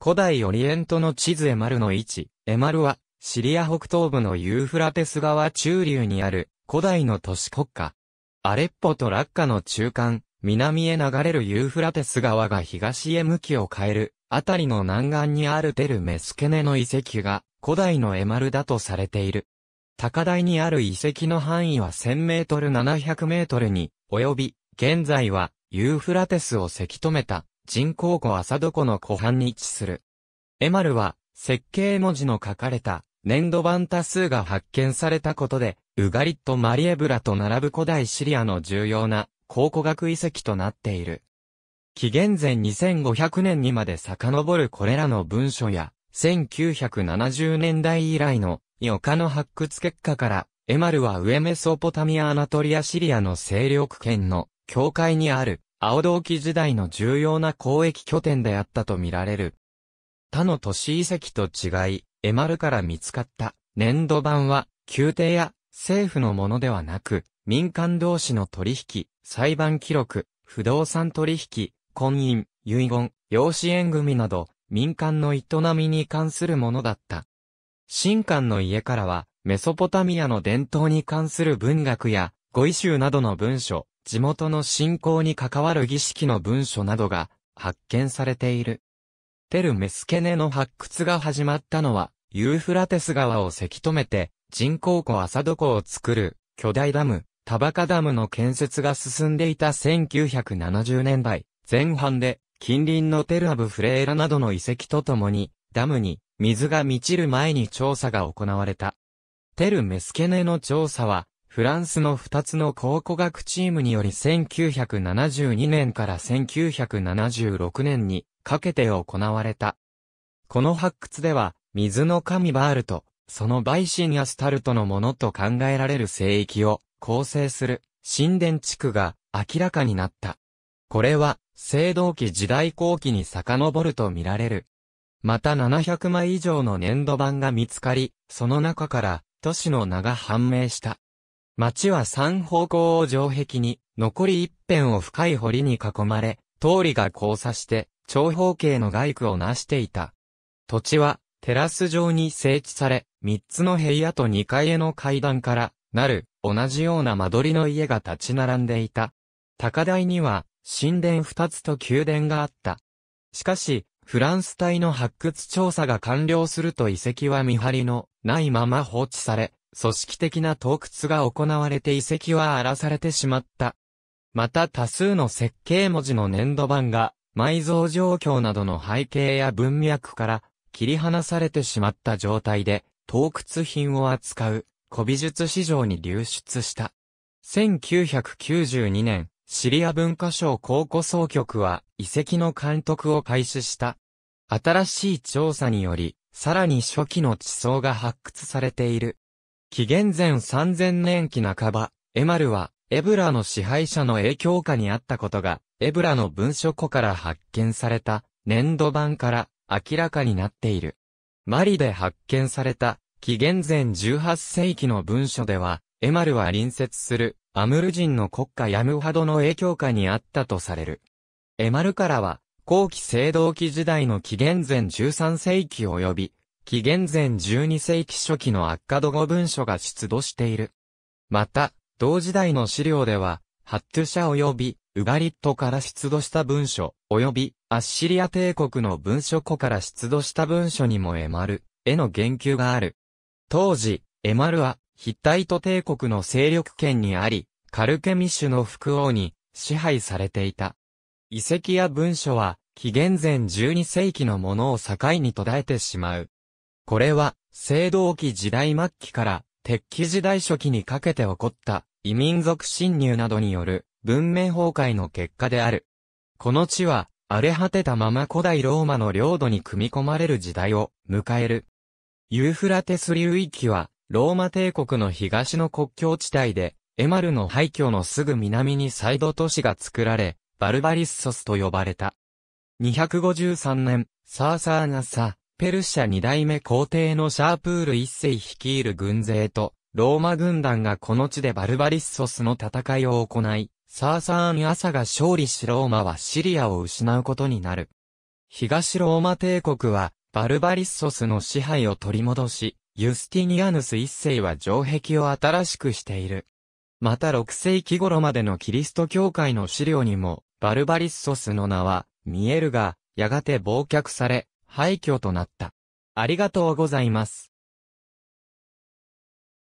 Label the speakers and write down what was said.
Speaker 1: 古代オリエントの地図エマルの位置。エマルは、シリア北東部のユーフラテス川中流にある古代の都市国家。アレッポとラッカの中間、南へ流れるユーフラテス川が東へ向きを変える、あたりの南岸にあるテルメスケネの遺跡が古代のエマルだとされている。高台にある遺跡の範囲は1000メートル700メートルに及び、現在はユーフラテスをせき止めた人工湖朝床の湖畔に位置する。エマルは、設計文字の書かれた、粘土板多数が発見されたことで、ウガリット・マリエブラと並ぶ古代シリアの重要な考古学遺跡となっている。紀元前2500年にまで遡るこれらの文書や、1970年代以来の余暇の発掘結果から、エマルは上メソポタミア・アナトリア・シリアの勢力圏の境界にある青銅器時代の重要な交易拠点であったとみられる。他の都市遺跡と違い、エマルから見つかった粘土板は、宮廷や政府のものではなく、民間同士の取引、裁判記録、不動産取引、婚姻、遺言、養子縁組など、民間の営みに関するものだった。新館の家からは、メソポタミアの伝統に関する文学や、語彙集などの文書、地元の信仰に関わる儀式の文書などが発見されている。テルメスケネの発掘が始まったのは、ユーフラテス川をせき止めて、人工湖アサド湖を作る、巨大ダム、タバカダムの建設が進んでいた1970年代前半で、近隣のテルアブフレーラなどの遺跡とともに、ダムに水が満ちる前に調査が行われた。テルメスケネの調査は、フランスの2つの考古学チームにより1972年から1976年にかけて行われた。この発掘では、水の神バールと、その陪イアスタルトのものと考えられる聖域を構成する神殿地区が明らかになった。これは、青銅器時代後期に遡ると見られる。また700枚以上の粘土板が見つかり、その中から都市の名が判明した。町は三方向を城壁に、残り一辺を深い堀に囲まれ、通りが交差して、長方形の外区を成していた。土地は、テラス状に整地され、三つの部屋と二階への階段から、なる、同じような間取りの家が立ち並んでいた。高台には、神殿二つと宮殿があった。しかし、フランス隊の発掘調査が完了すると遺跡は見張りのないまま放置され、組織的な盗掘が行われて遺跡は荒らされてしまった。また多数の設計文字の粘土板が埋蔵状況などの背景や文脈から切り離されてしまった状態で盗掘品を扱う古美術市場に流出した。1992年、シリア文化省考古総局は遺跡の監督を開始した。新しい調査により、さらに初期の地層が発掘されている紀元前3000年期半ば、エマルは、エブラの支配者の影響下にあったことが、エブラの文書庫から発見された、粘土版から明らかになっている。マリで発見された、紀元前18世紀の文書では、エマルは隣接する、アムル人の国家ヤムハドの影響下にあったとされる。エマルからは、後期青銅器時代の紀元前13世紀及び、紀元前12世紀初期のアッカド語文書が出土している。また、同時代の資料では、ハットゥシャ及び、ウガリットから出土した文書、及び、アッシリア帝国の文書庫から出土した文書にもエマル、への言及がある。当時、エマルは、ヒッタイト帝国の勢力圏にあり、カルケミッシュの副王に支配されていた。遺跡や文書は、紀元前12世紀のものを境に途絶えてしまう。これは、青銅器時代末期から鉄器時代初期にかけて起こった異民族侵入などによる文明崩壊の結果である。この地は荒れ果てたまま古代ローマの領土に組み込まれる時代を迎える。ユーフラテス流域はローマ帝国の東の国境地帯でエマルの廃墟のすぐ南にサイド都市が作られ、バルバリッソスと呼ばれた。253年、サーサーナサ、ペルシャ二代目皇帝のシャープール一世率いる軍勢と、ローマ軍団がこの地でバルバリッソスの戦いを行い、サーサーン朝が勝利しローマはシリアを失うことになる。東ローマ帝国は、バルバリッソスの支配を取り戻し、ユスティニアヌス一世は城壁を新しくしている。また6世紀頃までのキリスト教会の資料にも、バルバリッソスの名は、見えるが、やがて忘却され、廃墟となった。ありがとうございます。